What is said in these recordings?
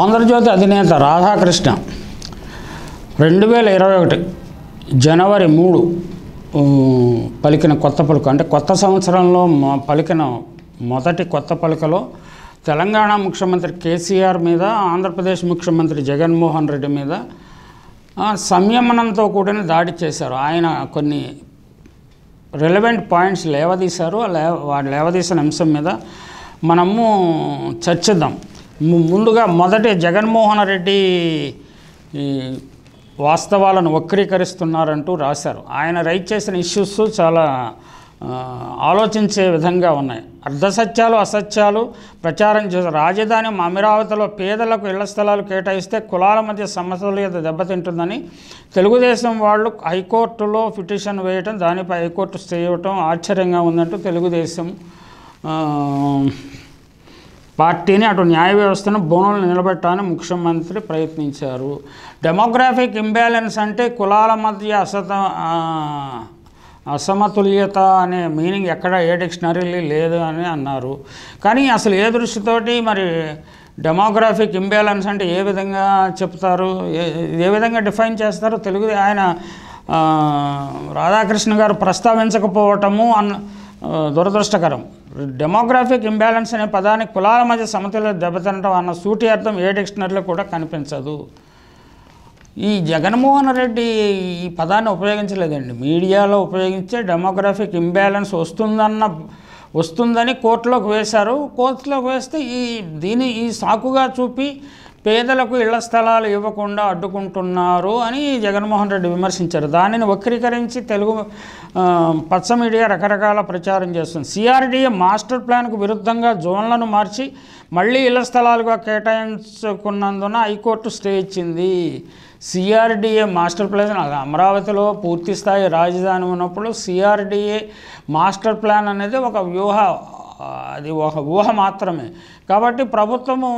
ఆంధ్రజ్యోతి అధినేత రాధాకృష్ణ రెండు వేల ఇరవై ఒకటి జనవరి మూడు పలికిన కొత్త పలుక అంటే కొత్త సంవత్సరంలో పలికిన మొదటి కొత్త పలుకలో తెలంగాణ ముఖ్యమంత్రి కేసీఆర్ మీద ఆంధ్రప్రదేశ్ ముఖ్యమంత్రి జగన్మోహన్ రెడ్డి మీద సంయమనంతో కూడిన దాడి చేశారు ఆయన కొన్ని రిలవెంట్ పాయింట్స్ లేవదీశారు లేవ లేవదీసిన అంశం మీద మనము చర్చిద్దాం ముందుగా మొదటి జగన్మోహన్ రెడ్డి వాస్తవాలను వక్రీకరిస్తున్నారంటూ రాశారు ఆయన రైట్ చేసిన ఇష్యూస్ చాలా ఆలోచించే విధంగా ఉన్నాయి అర్ధసత్యాలు అసత్యాలు ప్రచారం చేశారు రాజధాని అమరావతిలో పేదలకు ఇళ్ల స్థలాలు కేటాయిస్తే కులాల మధ్య సమతుల్యత దెబ్బతింటుందని తెలుగుదేశం వాళ్ళు హైకోర్టులో పిటిషన్ వేయటం దానిపై హైకోర్టు చేయటం ఆశ్చర్యంగా ఉందంటూ తెలుగుదేశం పార్టీని అటు న్యాయ వ్యవస్థను బోనులు నిలబెట్టాలని ముఖ్యమంత్రి ప్రయత్నించారు డెమోగ్రాఫిక్ ఇంబ్యాలెన్స్ అంటే కులాల మధ్య అసత అసమతుల్యత అనే మీనింగ్ ఎక్కడ ఏ డిక్షనరీ లేదు అని అన్నారు కానీ అసలు ఏ దృష్టితోటి మరి డెమోగ్రాఫిక్ ఇంబ్యాలెన్స్ అంటే ఏ విధంగా చెప్తారు ఏ విధంగా డిఫైన్ చేస్తారు తెలుగు ఆయన రాధాకృష్ణ గారు ప్రస్తావించకపోవటము అన్న దురదృష్టకరం డెమోగ్రాఫిక్ ఇంబ్యాలెన్స్ అనే పదానికి కులాల మధ్య సమతుల్య దెబ్బతినటం అన్న సూటి అర్థం ఏ డిక్షనరీలో కూడా కనిపించదు ఈ జగన్మోహన్ రెడ్డి ఈ పదాన్ని ఉపయోగించలేదండి మీడియాలో ఉపయోగించే డెమోగ్రాఫిక్ ఇంబ్యాలెన్స్ వస్తుందన్న వస్తుందని కోర్టులోకి వేశారు కోర్టులోకి వేస్తే ఈ దీని ఈ సాకుగా చూపి పేదలకు ఇళ్ల స్థలాలు ఇవ్వకుండా అడ్డుకుంటున్నారు అని జగన్మోహన్ రెడ్డి విమర్శించారు దానిని వక్రీకరించి తెలుగు పచ్చ మీడియా రకరకాల ప్రచారం చేస్తుంది సిఆర్డీఏ మాస్టర్ ప్లాన్కు విరుద్ధంగా జోన్లను మార్చి మళ్ళీ ఇళ్ల స్థలాలుగా కేటాయించుకున్నందున హైకోర్టు స్టే ఇచ్చింది సిఆర్డీఏ మాస్టర్ ప్లాన్ అమరావతిలో పూర్తి స్థాయి రాజధాని ఉన్నప్పుడు సిఆర్డీఏ మాస్టర్ ప్లాన్ అనేది ఒక వ్యూహ అది ఒక ఊహ మాత్రమే కాబట్టి ప్రభుత్వము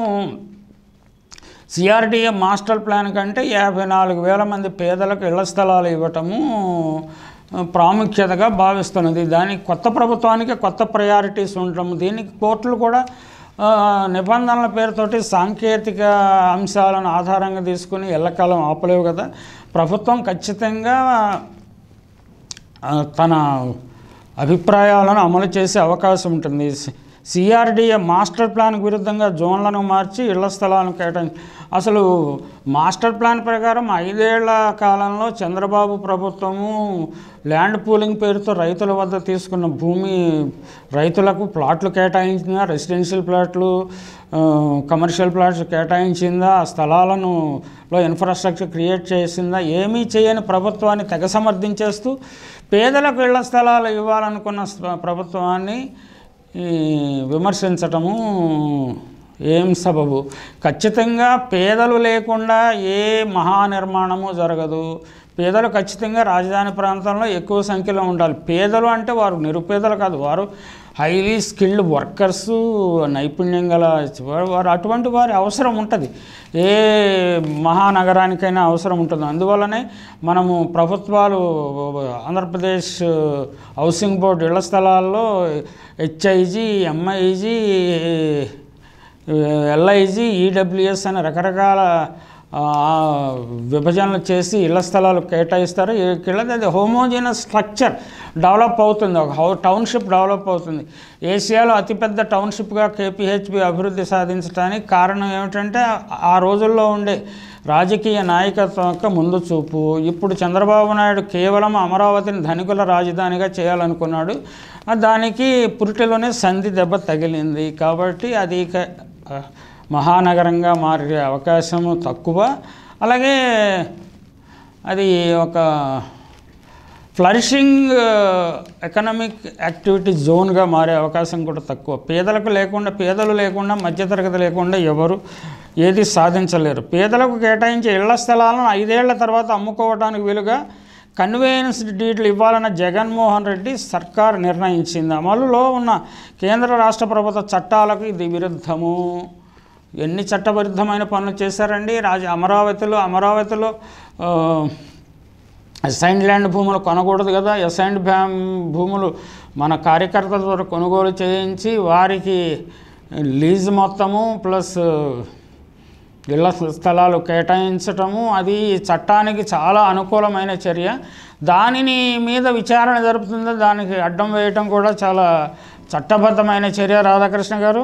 సిఆర్డీఏ మాస్టర్ ప్లాన్ కంటే యాభై నాలుగు వేల మంది పేదలకు ఇళ్ల స్థలాలు ఇవ్వటము ప్రాముఖ్యతగా భావిస్తున్నది దానికి కొత్త ప్రభుత్వానికి కొత్త ప్రయారిటీస్ ఉండటం దీనికి కోర్టులు కూడా నిబంధనల పేరుతోటి సాంకేతిక అంశాలను ఆధారంగా తీసుకుని ఎల్లకాలం ఆపలేవు కదా ప్రభుత్వం ఖచ్చితంగా తన అభిప్రాయాలను అమలు చేసే అవకాశం ఉంటుంది సిఆర్డీఏ మాస్టర్ ప్లాన్ విరుద్ధంగా జోన్లను మార్చి ఇళ్ల స్థలాలను కేటాయించి అసలు మాస్టర్ ప్లాన్ ప్రకారం ఐదేళ్ల కాలంలో చంద్రబాబు ప్రభుత్వము ల్యాండ్ పూలింగ్ పేరుతో రైతుల వద్ద తీసుకున్న భూమి రైతులకు ప్లాట్లు కేటాయించిందా రెసిడెన్షియల్ ప్లాట్లు కమర్షియల్ ప్లాట్స్ కేటాయించిందా స్థలాలను లో ఇన్ఫ్రాస్ట్రక్చర్ క్రియేట్ చేసిందా ఏమీ చేయని ప్రభుత్వాన్ని తెగ సమర్థించేస్తూ పేదలకు ఇళ్ల స్థలాలు ఇవ్వాలనుకున్న ప్రభుత్వాన్ని విమర్శించటము ఏం సబబు ఖచ్చితంగా పేదలు లేకుండా ఏ మహానిర్మాణము జరగదు పేదలు ఖచ్చితంగా రాజధాని ప్రాంతంలో ఎక్కువ సంఖ్యలో ఉండాలి పేదలు అంటే వారు నిరుపేదలు కాదు వారు హైలీ స్కిల్డ్ వర్కర్స్ నైపుణ్యం గల వారు అటువంటి వారి అవసరం ఉంటుంది ఏ మహానగరానికైనా అవసరం ఉంటుంది అందువల్లనే మనము ప్రభుత్వాలు ఆంధ్రప్రదేశ్ హౌసింగ్ బోర్డు ఇళ్ల స్థలాల్లో హెచ్ఐజీ ఎంఐజీ ఎల్ఐజీ ఈడబ్ల్యూఎస్ అనే రకరకాల విభజనలు చేసి ఇళ్ల స్థలాలు కేటాయిస్తారు ఇళ్ళది అది హోమోజినస్ స్ట్రక్చర్ డెవలప్ అవుతుంది ఒక హౌ టౌన్షిప్ డెవలప్ అవుతుంది ఏషియాలో అతిపెద్ద టౌన్షిప్గా కేపీహెచ్బి అభివృద్ధి సాధించడానికి కారణం ఏమిటంటే ఆ రోజుల్లో ఉండే రాజకీయ నాయకత్వం యొక్క ముందు చూపు ఇప్పుడు చంద్రబాబు నాయుడు కేవలం అమరావతిని ధనికుల రాజధానిగా చేయాలనుకున్నాడు దానికి పురిటిలోనే సంధి దెబ్బ తగిలింది కాబట్టి అది మహానగరంగా మారే అవకాశము తక్కువ అలాగే అది ఒక ఫ్లరిషింగ్ ఎకనామిక్ యాక్టివిటీ జోన్గా మారే అవకాశం కూడా తక్కువ పేదలకు లేకుండా పేదలు లేకుండా మధ్యతరగతి లేకుండా ఎవరు ఏది సాధించలేరు పేదలకు కేటాయించే ఇళ్ల స్థలాలను ఐదేళ్ల తర్వాత అమ్ముకోవడానికి వీలుగా కన్వేయన్స్ డీట్లు ఇవ్వాలన్న జగన్మోహన్ రెడ్డి సర్కార్ నిర్ణయించింది అమలులో ఉన్న కేంద్ర రాష్ట్ర ప్రభుత్వ చట్టాలకు ఇది విరుద్ధము ఎన్ని చట్టవిరుద్ధమైన పనులు చేశారండి రాజ అమరావతిలో అమరావతిలో అసైన్డ్ ల్యాండ్ భూములు కొనకూడదు కదా అసైన్డ్ భూమ్ భూములు మన కార్యకర్తల ద్వారా కొనుగోలు చేయించి వారికి లీజ్ మొత్తము ప్లస్ ఇళ్ల స్థలాలు కేటాయించటము అది చట్టానికి చాలా అనుకూలమైన చర్య దానిని మీద విచారణ జరుపుతుంది దానికి అడ్డం వేయటం కూడా చాలా చట్టబద్ధమైన చర్య రాధాకృష్ణ గారు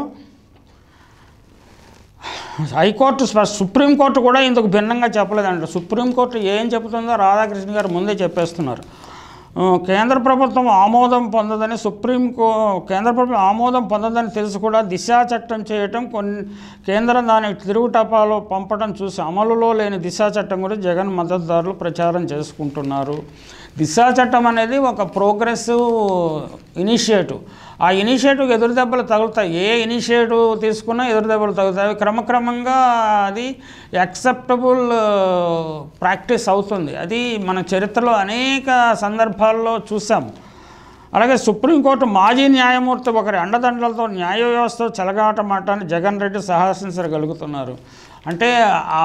హైకోర్టు సుప్రీంకోర్టు కూడా ఇందుకు భిన్నంగా చెప్పలేదంట సుప్రీంకోర్టు ఏం చెబుతుందో రాధాకృష్ణ గారు ముందే చెప్పేస్తున్నారు కేంద్ర ప్రభుత్వం ఆమోదం పొందదని సుప్రీం కేంద్ర ప్రభుత్వం ఆమోదం పొందదని తెలిసి కూడా దిశ చట్టం చేయటం కొన్ని కేంద్రం దాని తిరుగు టపాలో పంపడం చూసి అమలులో లేని దిశ చట్టం కూడా జగన్ మద్దతుదారులు ప్రచారం చేసుకుంటున్నారు దిశా చట్టం అనేది ఒక ప్రోగ్రెసివ్ ఇనిషియేటివ్ ఆ ఇనిషియేటివ్కి ఎదురుదెబ్బలు తగులుతాయి ఏ ఇనిషియేటివ్ తీసుకున్నా ఎదురుదెబ్బలు తగులుతాయి క్రమక్రమంగా అది యాక్సెప్టబుల్ ప్రాక్టీస్ అవుతుంది అది మన చరిత్రలో అనేక సందర్భాల్లో చూసాము అలాగే సుప్రీంకోర్టు మాజీ న్యాయమూర్తి ఒకరి అండదండలతో న్యాయ వ్యవస్థ చెలగాటమాటాన్ని జగన్ రెడ్డి సహాసించగలుగుతున్నారు అంటే ఆ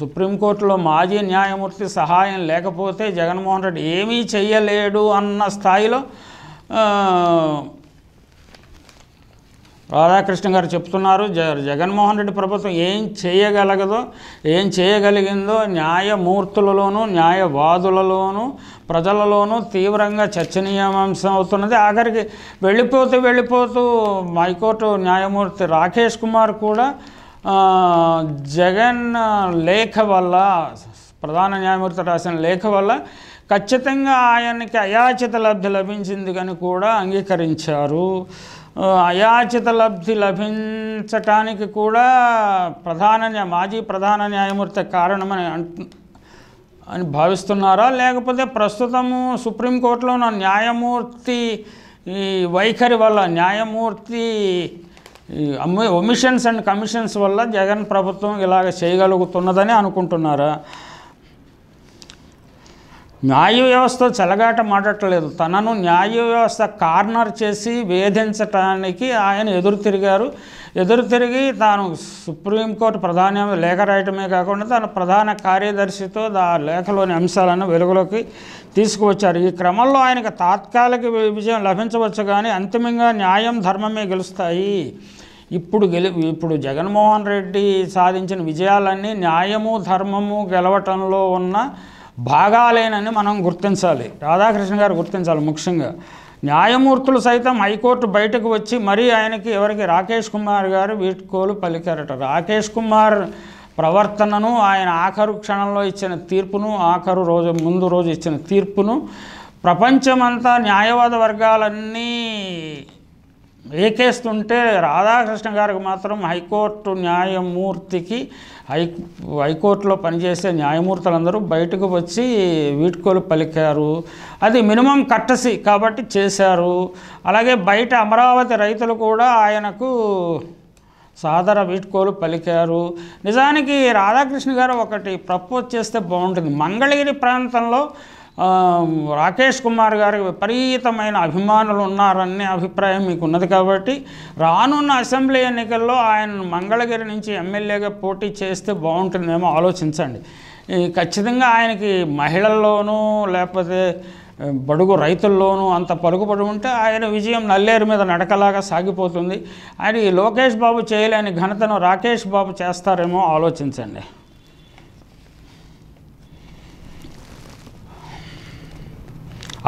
సుప్రీంకోర్టులో మాజీ న్యాయమూర్తి సహాయం లేకపోతే జగన్మోహన్ రెడ్డి ఏమీ చెయ్యలేడు అన్న స్థాయిలో రాధాకృష్ణ గారు చెప్తున్నారు జ జగన్మోహన్ రెడ్డి ప్రభుత్వం ఏం చేయగలగదో ఏం చేయగలిగిందో న్యాయమూర్తులలోనూ న్యాయవాదులలోనూ ప్రజలలోనూ తీవ్రంగా చర్చనీయాంశం అవుతున్నది ఆఖరికి వెళ్ళిపోతూ వెళ్ళిపోతూ హైకోర్టు న్యాయమూర్తి రాకేష్ కుమార్ కూడా జగన్ లేఖ వల్ల ప్రధాన న్యాయమూర్తి రాసిన లేఖ వల్ల ఖచ్చితంగా ఆయనకి అయాచిత లబ్ధి లభించింది కానీ కూడా అంగీకరించారు అయాచిత లబ్ధి లభించటానికి కూడా ప్రధాన మాజీ ప్రధాన న్యాయమూర్తి కారణమని అని భావిస్తున్నారా లేకపోతే ప్రస్తుతము సుప్రీంకోర్టులో ఉన్న న్యాయమూర్తి ఈ వైఖరి వల్ల న్యాయమూర్తి ఒమిషన్స్ అండ్ కమిషన్స్ వల్ల జగన్ ప్రభుత్వం ఇలాగ చేయగలుగుతున్నదని అనుకుంటున్నారా న్యాయ వ్యవస్థ చెలగాట మాడట్లేదు తనను న్యాయ వ్యవస్థ కార్నర్ చేసి వేధించటానికి ఆయన ఎదురు తిరిగారు ఎదురు తిరిగి తాను సుప్రీంకోర్టు ప్రధాన లేఖ రాయటమే కాకుండా తన ప్రధాన కార్యదర్శితో ఆ లేఖలోని అంశాలను వెలుగులోకి తీసుకువచ్చారు ఈ క్రమంలో ఆయనకు తాత్కాలిక విజయం లభించవచ్చు కానీ అంతిమంగా న్యాయం ధర్మమే గెలుస్తాయి ఇప్పుడు గెలి ఇప్పుడు జగన్మోహన్ రెడ్డి సాధించిన విజయాలన్నీ న్యాయము ధర్మము గెలవటంలో ఉన్న భాగాలేనని మనం గుర్తించాలి రాధాకృష్ణ గారు గుర్తించాలి ముఖ్యంగా న్యాయమూర్తులు సైతం హైకోర్టు బయటకు వచ్చి మరీ ఆయనకి ఎవరికి రాకేష్ కుమార్ గారు వీటికోలు పలికారట రాకేష్ కుమార్ ప్రవర్తనను ఆయన ఆఖరు క్షణంలో ఇచ్చిన తీర్పును ఆఖరు రోజు ముందు రోజు ఇచ్చిన తీర్పును ప్రపంచమంతా న్యాయవాద వర్గాలన్నీ ఏకేస్తుంటే రాధాకృష్ణ గారికి మాత్రం హైకోర్టు న్యాయమూర్తికి హై హైకోర్టులో పనిచేసే న్యాయమూర్తులందరూ బయటకు వచ్చి వీడ్కోలు పలికారు అది మినిమం కట్టసి కాబట్టి చేశారు అలాగే బయట అమరావతి రైతులు కూడా ఆయనకు సాదర వీట్కోలు పలికారు నిజానికి రాధాకృష్ణ గారు ఒకటి ప్రపోజ్ చేస్తే బాగుంటుంది మంగళగిరి ప్రాంతంలో రాకేష్ కుమార్ గారికి విపరీతమైన అభిమానులు ఉన్నారనే అభిప్రాయం మీకు ఉన్నది కాబట్టి రానున్న అసెంబ్లీ ఎన్నికల్లో ఆయన మంగళగిరి నుంచి ఎమ్మెల్యేగా పోటీ చేస్తే బాగుంటుందేమో ఆలోచించండి ఖచ్చితంగా ఆయనకి మహిళల్లోనూ లేకపోతే బడుగు రైతుల్లోనూ అంత పరుగుపడి ఉంటే ఆయన విజయం నల్లేరు మీద నడకలాగా సాగిపోతుంది ఆయన ఈ లోకేష్ బాబు చేయలేని ఘనతను రాకేష్ బాబు చేస్తారేమో ఆలోచించండి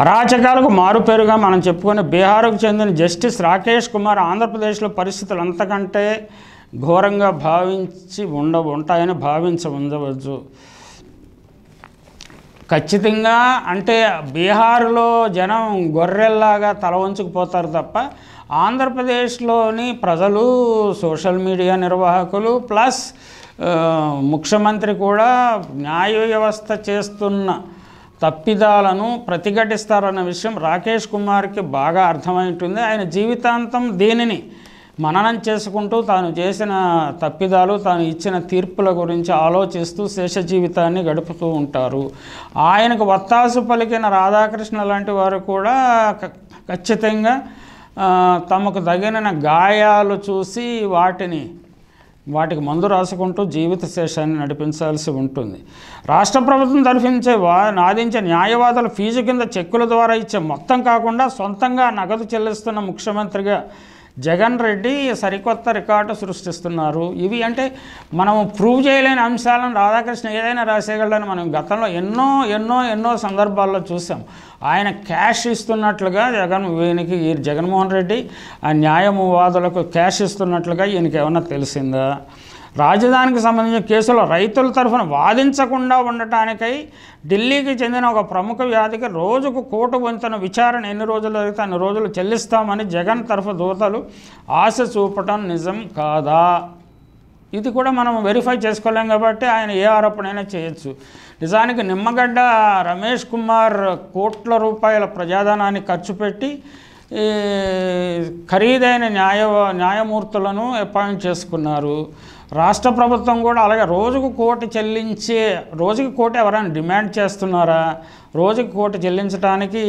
అరాచకాలకు మారుపేరుగా మనం చెప్పుకునే బీహార్కు చెందిన జస్టిస్ రాకేష్ కుమార్ ఆంధ్రప్రదేశ్లో పరిస్థితులు అంతకంటే ఘోరంగా భావించి ఉండ ఉంటాయని భావించ ఉండవచ్చు ఖచ్చితంగా అంటే బీహార్లో జనం గొర్రెల్లాగా తల వంచుకుపోతారు తప్ప ఆంధ్రప్రదేశ్లోని ప్రజలు సోషల్ మీడియా నిర్వాహకులు ప్లస్ ముఖ్యమంత్రి కూడా న్యాయ వ్యవస్థ చేస్తున్న తప్పిదాలను ప్రతిఘటిస్తారన్న విషయం రాకేష్ కుమార్కి బాగా అర్థమై ఉంటుంది ఆయన జీవితాంతం దేనిని మననం చేసుకుంటూ తాను చేసిన తప్పిదాలు తాను ఇచ్చిన తీర్పుల గురించి ఆలోచిస్తూ శేష జీవితాన్ని గడుపుతూ ఉంటారు ఆయనకు వత్తాసు పలికిన రాధాకృష్ణ లాంటి వారు కూడా ఖచ్చితంగా తమకు తగిన గాయాలు చూసి వాటిని వాటికి మందు రాసుకుంటూ జీవిత శేషాన్ని నడిపించాల్సి ఉంటుంది రాష్ట్ర ప్రభుత్వం తరఫించే నాదించే న్యాయవాదుల ఫీజు కింద చెక్కుల ద్వారా ఇచ్చే మొత్తం కాకుండా సొంతంగా నగదు చెల్లిస్తున్న ముఖ్యమంత్రిగా జగన్ రెడ్డి సరికొత్త రికార్డు సృష్టిస్తున్నారు ఇవి అంటే మనం ప్రూవ్ చేయలేని అంశాలను రాధాకృష్ణ ఏదైనా రాసేయగలని మనం గతంలో ఎన్నో ఎన్నో ఎన్నో సందర్భాల్లో చూసాం ఆయన క్యాష్ ఇస్తున్నట్లుగా జగన్ ఈయనకి ఈ జగన్మోహన్ రెడ్డి ఆ న్యాయవాదులకు క్యాష్ ఇస్తున్నట్లుగా ఈయనకి ఏమన్నా తెలిసిందా రాజధానికి సంబంధించిన కేసులో రైతుల తరఫున వాదించకుండా ఉండటానికై ఢిల్లీకి చెందిన ఒక ప్రముఖ వ్యాధికి రోజుకు కోటు వంతన విచారణ ఎన్ని రోజులు జరిగితే అన్ని రోజులు చెల్లిస్తామని జగన్ తరఫు దూతలు ఆశ చూపటం నిజం కాదా ఇది కూడా మనం వెరిఫై చేసుకోలేం కాబట్టి ఆయన ఏ ఆరోపణైనా చేయొచ్చు నిజానికి నిమ్మగడ్డ రమేష్ కుమార్ కోట్ల రూపాయల ప్రజాధనాన్ని ఖర్చు పెట్టి ఖరీదైన న్యాయ న్యాయమూర్తులను అపాయింట్ చేసుకున్నారు రాష్ట్ర ప్రభుత్వం కూడా అలాగే రోజుకు కోటి చెల్లించే రోజుకి కోటి ఎవరైనా డిమాండ్ చేస్తున్నారా రోజుకి కోటి చెల్లించడానికి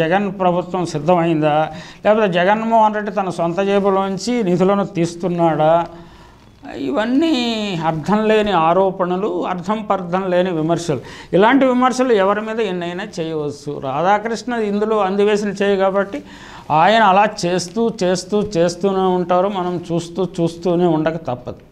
జగన్ ప్రభుత్వం సిద్ధమైందా లేకపోతే జగన్మోహన్ రెడ్డి తన సొంత జేబులోంచి నిధులను తీస్తున్నాడా ఇవన్నీ అర్థం లేని ఆరోపణలు అర్థం పర్థం లేని విమర్శలు ఇలాంటి విమర్శలు ఎవరి మీద ఎన్నైనా చేయవచ్చు రాధాకృష్ణ ఇందులో అందివేసిన చేయి కాబట్టి ఆయన అలా చేస్తూ చేస్తూ చేస్తూనే ఉంటారు మనం చూస్తూ చూస్తూనే ఉండక తప్పదు